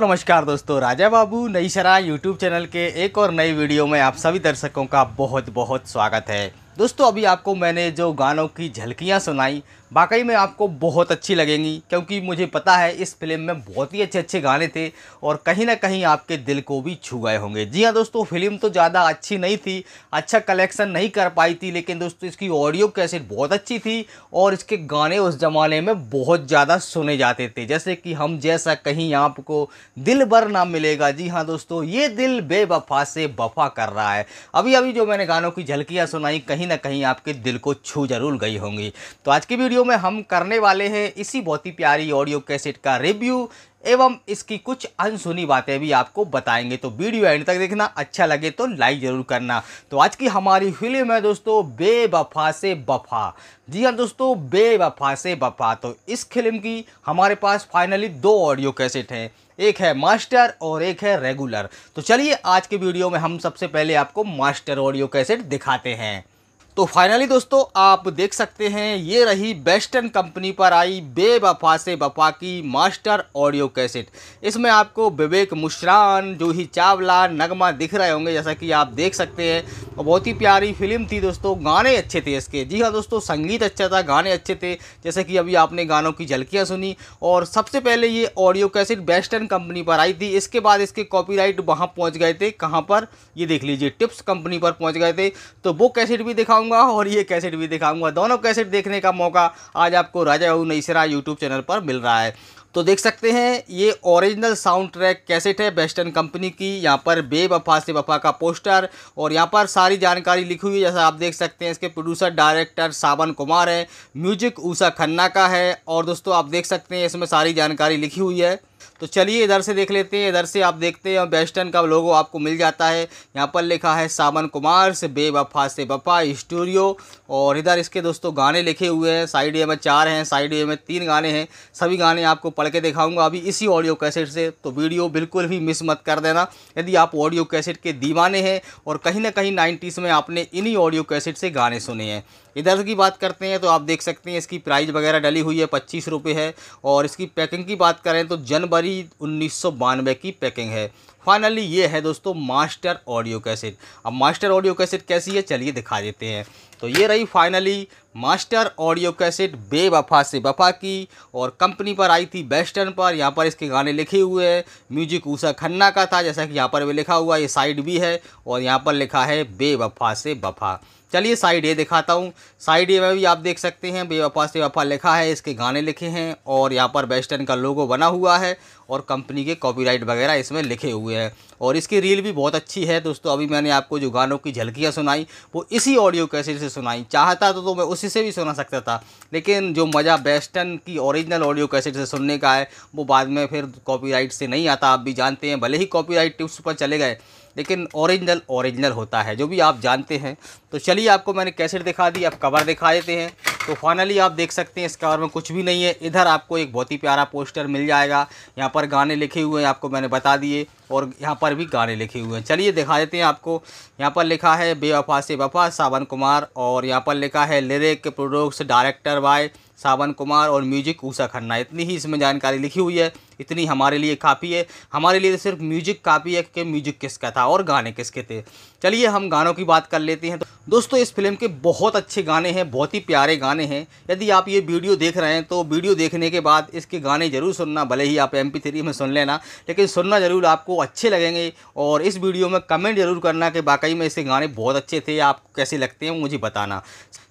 नमस्कार दोस्तों राजा बाबू नई शरा यूट्यूब चैनल के एक और नए वीडियो में आप सभी दर्शकों का बहुत बहुत स्वागत है दोस्तों अभी आपको मैंने जो गानों की झलकियाँ सुनाई वाकई में आपको बहुत अच्छी लगेंगी क्योंकि मुझे पता है इस फिल्म में बहुत ही अच्छे अच्छे गाने थे और कहीं ना कहीं आपके दिल को भी छू गए होंगे जी हाँ दोस्तों फिल्म तो ज़्यादा अच्छी नहीं थी अच्छा कलेक्शन नहीं कर पाई थी लेकिन दोस्तों इसकी ऑडियो कैसेट बहुत अच्छी थी और इसके गाने उस ज़माने में बहुत ज़्यादा सुने जाते थे जैसे कि हम जैसा कहीं आपको दिल भर ना मिलेगा जी हाँ दोस्तों ये दिल बेबफा से वफा कर रहा है अभी अभी जो मैंने गानों की झलकियाँ सुनाई कहीं ना कहीं आपके दिल को छू जरूर गई होंगी तो आज की वीडियो में हम करने वाले हैं इसी बहुत ही प्यारी ऑडियो कैसेट का रिव्यू एवं इसकी कुछ अनसुनी बातें भी आपको बताएंगे तो वीडियो एंड तक देखना अच्छा लगे तो लाइक ज़रूर करना तो आज की हमारी फिल्म है दोस्तों बेबफा से बफा जी हाँ दोस्तों बेबफा से बफा तो इस फिल्म की हमारे पास फाइनली दो ऑडियो कैसेट हैं एक है मास्टर और एक है रेगुलर तो चलिए आज के वीडियो में हम सबसे पहले आपको मास्टर ऑडियो कैसेट दिखाते हैं तो फाइनली दोस्तों आप देख सकते हैं ये रही बेस्टर्न कंपनी पर आई बेबफा से बफा की मास्टर ऑडियो कैसेट इसमें आपको विवेक मुश्रान जूही चावला नगमा दिख रहे होंगे जैसा कि आप देख सकते हैं और बहुत ही प्यारी फिल्म थी दोस्तों गाने अच्छे थे इसके जी हाँ दोस्तों संगीत अच्छा था गाने अच्छे थे जैसे कि अभी आपने गानों की झलकियाँ सुनी और सबसे पहले ये ऑडियो कैसेट बेस्टर्न कंपनी पर आई थी इसके बाद इसके राइट वहाँ पहुँच गए थे कहाँ पर ये देख लीजिए टिप्स कंपनी पर पहुँच गए थे तो वो कैसेट भी दिखाओ दिखाऊंगा और ये कैसेट भी दिखाऊंगा दोनों कैसेट देखने का मौका आज आपको राजा बाबू नईसरा यूट्यूब चैनल पर मिल रहा है तो देख सकते हैं ये ओरिजिनल साउंड ट्रैक कैसेट है बेस्टर्न कंपनी की यहाँ पर बेबफा से वफा का पोस्टर और यहाँ पर सारी जानकारी लिखी हुई है जैसा आप देख सकते हैं इसके प्रोड्यूसर डायरेक्टर सावन कुमार हैं म्यूजिक ऊषा खन्ना का है और दोस्तों आप देख सकते हैं इसमें सारी जानकारी लिखी हुई है तो चलिए इधर से देख लेते हैं इधर से आप देखते हैं वेस्टर्न का लोगो आपको मिल जाता है यहाँ पर लिखा है सावन कुमार से बेवफा से बफा स्टूडियो और इधर इसके दोस्तों गाने लिखे हुए हैं साइड ए में चार हैं साइड ए में तीन गाने हैं सभी गाने आपको पढ़ के दिखाऊंगा अभी इसी ऑडियो कैसेट से तो वीडियो बिल्कुल भी मिस मत कर देना यदि आप ऑडियो कैसेट के दीवाने हैं और कहीं ना कहीं नाइन्टीज़ में आपने इन्हीं ऑडियो कैसेट से गाने सुने हैं इधर की बात करते हैं तो आप देख सकते हैं इसकी प्राइस वगैरह डली हुई है पच्चीस रुपये है और इसकी पैकिंग की बात करें तो जनवरी उन्नीस की पैकिंग है फाइनली ये है दोस्तों मास्टर ऑडियो कैसेट अब मास्टर ऑडियो कैसेट कैसी है चलिए दिखा देते हैं तो ये रही फाइनली मास्टर ऑडियो कैसेट बेवफा से वफा की और कंपनी पर आई थी वेस्टर्न पर यहाँ पर इसके गाने लिखे हुए हैं म्यूजिक ऊषा खन्ना का था जैसा कि यहाँ पर भी लिखा हुआ ये साइड भी है और यहाँ पर लिखा है बेवफा से वफा चलिए साइड ए दिखाता हूँ साइड ए में भी आप देख सकते हैं बेवफा से वफा लिखा है इसके गाने लिखे हैं और यहाँ पर वेस्टर्न का लोगो बना हुआ है और कंपनी के कॉपीराइट वगैरह इसमें लिखे हुए हैं और इसकी रील भी बहुत अच्छी है दोस्तों अभी मैंने आपको जो गानों की झलकियाँ सुनाई वो इसी ऑडियो कैसेट से सुनाई चाहता तो, तो मैं उसी से भी सुना सकता था लेकिन जो मज़ा वेस्टर्न की ओरिजिनल ऑडियो कैसेट से सुनने का है वो बाद में फिर कॉपी से नहीं आता आप भी जानते हैं भले ही कॉपी टिप्स पर चले गए लेकिन ओरिजिनल ओरिजिनल होता है जो भी आप जानते हैं तो चलिए आपको मैंने कैसेट दिखा दी आप कवर दिखा देते हैं तो फाइनली आप देख सकते हैं इस कवर में कुछ भी नहीं है इधर आपको एक बहुत ही प्यारा पोस्टर मिल जाएगा यहाँ पर गाने लिखे हुए हैं आपको मैंने बता दिए और यहाँ पर भी गाने लिखे हुए हैं चलिए दिखा देते हैं आपको यहाँ पर लिखा है बेवफा से वफा सावन कुमार और यहाँ पर लिखा है lyric products director by Sawan Kumar और म्यूजिक ऊषा खन्ना इतनी ही इसमें जानकारी लिखी हुई है इतनी हमारे लिए काफ़ी है हमारे लिए तो सिर्फ म्यूजिक काफ़ी है कि म्यूजिक किसका था और गाने किसके थे चलिए हम गानों की बात कर लेते हैं तो दोस्तों इस फिल्म के बहुत अच्छे गाने हैं बहुत ही प्यारे गाने हैं यदि आप ये वीडियो देख रहे हैं तो वीडियो देखने के बाद इसके गाने ज़रूर सुनना भले ही आप एम थ्री में सुन लेना लेकिन सुनना ज़रूर आपको अच्छे लगेंगे और इस वीडियो में कमेंट ज़रूर करना कि वाकई में इसके गाने बहुत अच्छे थे आपको कैसे लगते हैं मुझे बताना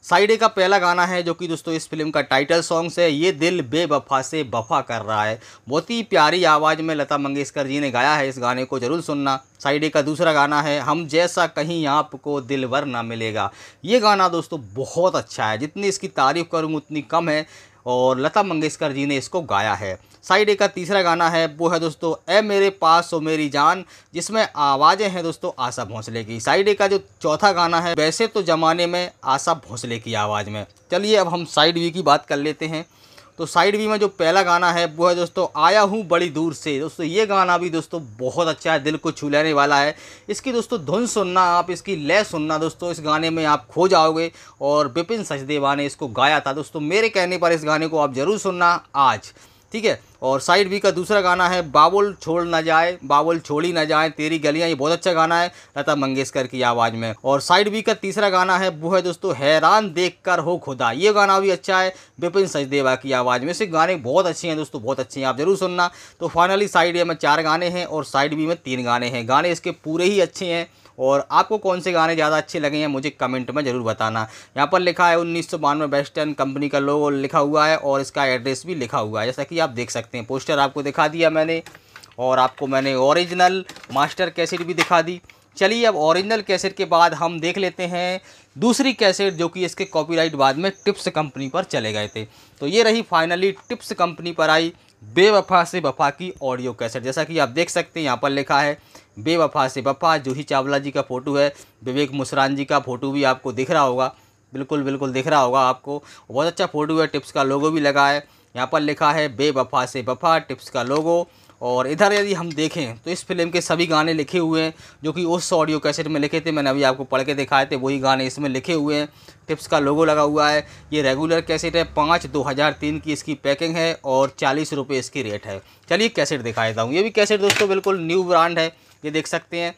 साइडे का पहला गाना है जो कि दोस्तों इस फिल्म का टाइम टाइटल सॉन्ग से ये दिल बेवफा से वफा कर रहा है बहुत ही प्यारी आवाज़ में लता मंगेशकर जी ने गाया है इस गाने को ज़रूर सुनना साइड का दूसरा गाना है हम जैसा कहीं आपको दिलवर ना मिलेगा ये गाना दोस्तों बहुत अच्छा है जितनी इसकी तारीफ़ करूँ उतनी कम है और लता मंगेशकर जी ने इसको गाया है साइड ए का तीसरा गाना है वो है दोस्तों ए मेरे पास सो मेरी जान जिसमें आवाज़ें हैं दोस्तों आशा भोंसले की साइड ए का जो चौथा गाना है वैसे तो ज़माने में आशा भोंसले की आवाज़ में चलिए अब हम साइड वी की बात कर लेते हैं तो साइड बी में जो पहला गाना है वो है दोस्तों आया हूँ बड़ी दूर से दोस्तों ये गाना भी दोस्तों बहुत अच्छा है दिल को छू लेने वाला है इसकी दोस्तों धुन सुनना आप इसकी लय सुनना दोस्तों इस गाने में आप खो जाओगे और बिपिन सचदेवा ने इसको गाया था दोस्तों मेरे कहने पर इस गाने को आप ज़रूर सुनना आज ठीक है और साइड बी का दूसरा गाना है बाबुल छोड़ ना जाए बाबुल छोड़ी ना जाए तेरी गलियां ये बहुत अच्छा गाना है लता मंगेशकर की आवाज़ में और साइड बी का तीसरा गाना है वो है दोस्तों हैरान देख कर हो खुदा ये गाना भी अच्छा है विपिन सचदेवा की आवाज़ में से गाने बहुत अच्छे हैं दोस्तों बहुत अच्छे हैं आप ज़रूर सुनना तो फाइनली साइड ए में चार गाने हैं और साइड बी में तीन गाने हैं गाने इसके पूरे ही अच्छे हैं और आपको कौन से गाने ज़्यादा अच्छे लगे हैं मुझे कमेंट में ज़रूर बताना यहाँ पर लिखा है उन्नीस सौ बानवे वेस्टर्न कंपनी का लोगो लिखा हुआ है और इसका एड्रेस भी लिखा हुआ है जैसा कि आप देख सकते हैं पोस्टर आपको दिखा दिया मैंने और आपको मैंने ओरिजिनल मास्टर कैसेट भी दिखा दी चलिए अब ओरिजिनल कैसेट के बाद हम देख लेते हैं दूसरी कैसेट जो कि इसके कॉपीराइट बाद में टिप्स कंपनी पर चले गए थे तो ये रही फाइनली टिप्स कंपनी पर आई बेवफा से वफा की ऑडियो कैसेट जैसा कि आप देख सकते हैं यहाँ पर लिखा है बेवफा से वफा जूही चावला जी का फ़ोटो है विवेक मुसरान जी का फ़ोटो भी आपको दिख रहा होगा बिल्कुल बिल्कुल दिख रहा होगा आपको बहुत अच्छा फ़ोटो है टिप्स का लोगो भी लगा है यहाँ पर लिखा है बेवफा से वफा टिप्स का लोगो और इधर यदि हम देखें तो इस फिल्म के सभी गाने लिखे हुए हैं जो कि उस ऑडियो कैसेट में लिखे थे मैंने अभी आपको पढ़ के दिखाए थे वही गाने इसमें लिखे हुए हैं टिप्स का लोगो लगा हुआ है ये रेगुलर कैसेट है पाँच दो हज़ार तीन की इसकी पैकिंग है और चालीस रुपये इसकी रेट है चलिए कैसेट दिखा देता हूँ ये भी कैसेट दोस्तों बिल्कुल न्यू ब्रांड है ये देख सकते हैं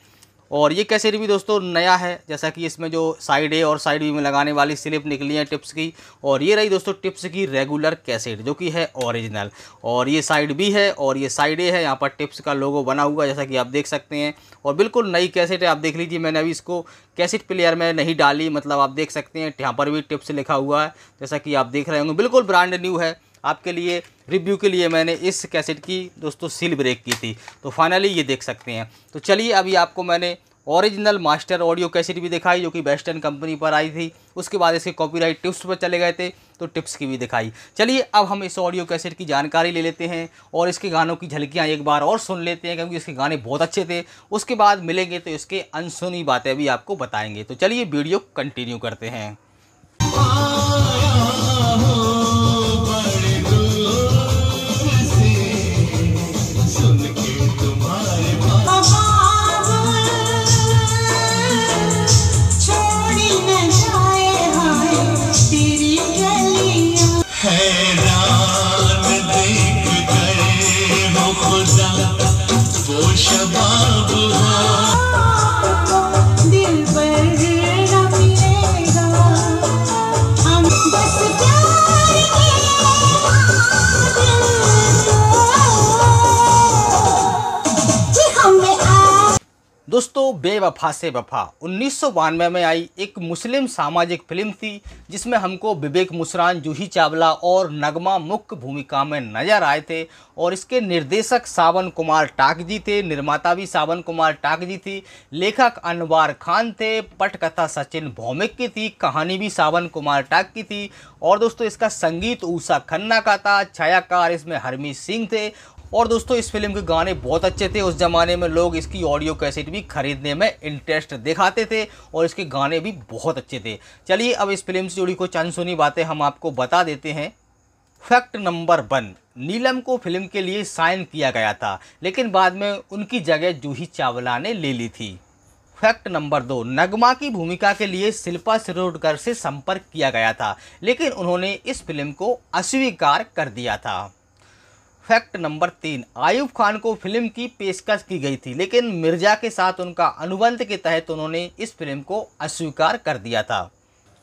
और ये कैसे रिव्यू दोस्तों नया है जैसा कि इसमें जो साइड ए और साइड बी में लगाने वाली स्लिप निकली है टिप्स की और ये रही दोस्तों टिप्स की रेगुलर कैसेट जो कि है ओरिजिनल और ये साइड बी है और ये साइड ए है यहाँ पर टिप्स का लोगो बना हुआ जैसा कि आप देख सकते हैं और बिल्कुल नई कैसेट है आप देख लीजिए मैंने अभी इसको कैसेट प्लेयर में नहीं डाली मतलब आप देख सकते हैं यहाँ पर भी टिप्स लिखा हुआ है जैसा कि आप देख रहे होंगे बिल्कुल ब्रांड न्यू है आपके लिए रिव्यू के लिए मैंने इस कैसेट की दोस्तों सील ब्रेक की थी तो फाइनली ये देख सकते हैं तो चलिए अभी आपको मैंने ओरिजिनल मास्टर ऑडियो कैसेट भी दिखाई जो कि वेस्टर्न कंपनी पर आई थी उसके बाद इसके कॉपीराइट टिप्स पर चले गए थे तो टिप्स की भी दिखाई चलिए अब हम इस ऑडियो कैसेट की जानकारी ले लेते हैं और इसके गानों की झलकियाँ एक बार और सुन लेते हैं क्योंकि इसके गाने बहुत अच्छे थे उसके बाद मिलेंगे तो इसके अनसुनी बातें भी आपको बताएंगे तो चलिए वीडियो कंटिन्यू करते हैं बेवफा से वफा उन्नीस में आई एक मुस्लिम सामाजिक फिल्म थी जिसमें हमको विवेक मुसरान जूही चावला और नगमा मुख्य भूमिका में नज़र आए थे और इसके निर्देशक सावन कुमार टाक जी थे निर्माता भी सावन कुमार टाक जी थी लेखक अनवार खान थे पटकथा सचिन भौमिक की थी कहानी भी सावन कुमार टाक की थी और दोस्तों इसका संगीत ऊषा खन्ना का था छायाकार इसमें हरमीत सिंह थे और दोस्तों इस फिल्म के गाने बहुत अच्छे थे उस ज़माने में लोग इसकी ऑडियो कैसेट भी खरीदने देखने में इंटरेस्ट दिखाते थे और इसके गाने भी बहुत अच्छे थे चलिए अब इस फिल्म से जुड़ी कुछ चंद सुनी बातें हम आपको बता देते हैं फैक्ट नंबर वन नीलम को फिल्म के लिए साइन किया गया था लेकिन बाद में उनकी जगह जूही चावला ने ले ली थी फैक्ट नंबर दो नगमा की भूमिका के लिए शिल्पा सिरोडकर से संपर्क किया गया था लेकिन उन्होंने इस फिल्म को अस्वीकार कर दिया था फैक्ट नंबर तीन आयुब खान को फिल्म की पेशकश की गई थी लेकिन मिर्जा के साथ उनका अनुबंध के तहत उन्होंने इस फिल्म को अस्वीकार कर दिया था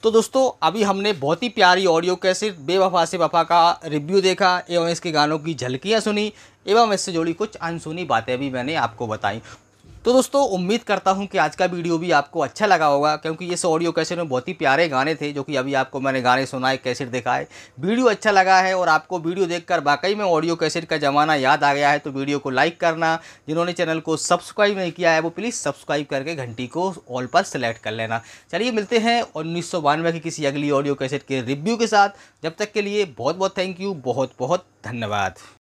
तो दोस्तों अभी हमने बहुत ही प्यारी ऑडियो कैसेट बेवफा से वफा का रिव्यू देखा एवं इसके गानों की झलकियाँ सुनी एवं इससे जुड़ी कुछ अनसुनी बातें भी मैंने आपको बताई तो दोस्तों उम्मीद करता हूँ कि आज का वीडियो भी आपको अच्छा लगा होगा क्योंकि ये ऑडियो कैसेट में बहुत ही प्यारे गाने थे जो कि अभी आपको मैंने गाने सुनाए कैसेट दिखाए वीडियो अच्छा लगा है और आपको वीडियो देखकर वाकई में ऑडियो कैसेट का ज़माना याद आ गया है तो वीडियो को लाइक करना जिन्होंने चैनल को सब्सक्राइब नहीं किया है वो प्लीज़ सब्सक्राइब करके घंटी को ऑल पर सेलेक्ट कर लेना चलिए मिलते हैं उन्नीस की किसी अगली ऑडियो कैसेट के रिव्यू के साथ जब तक के लिए बहुत बहुत थैंक यू बहुत बहुत धन्यवाद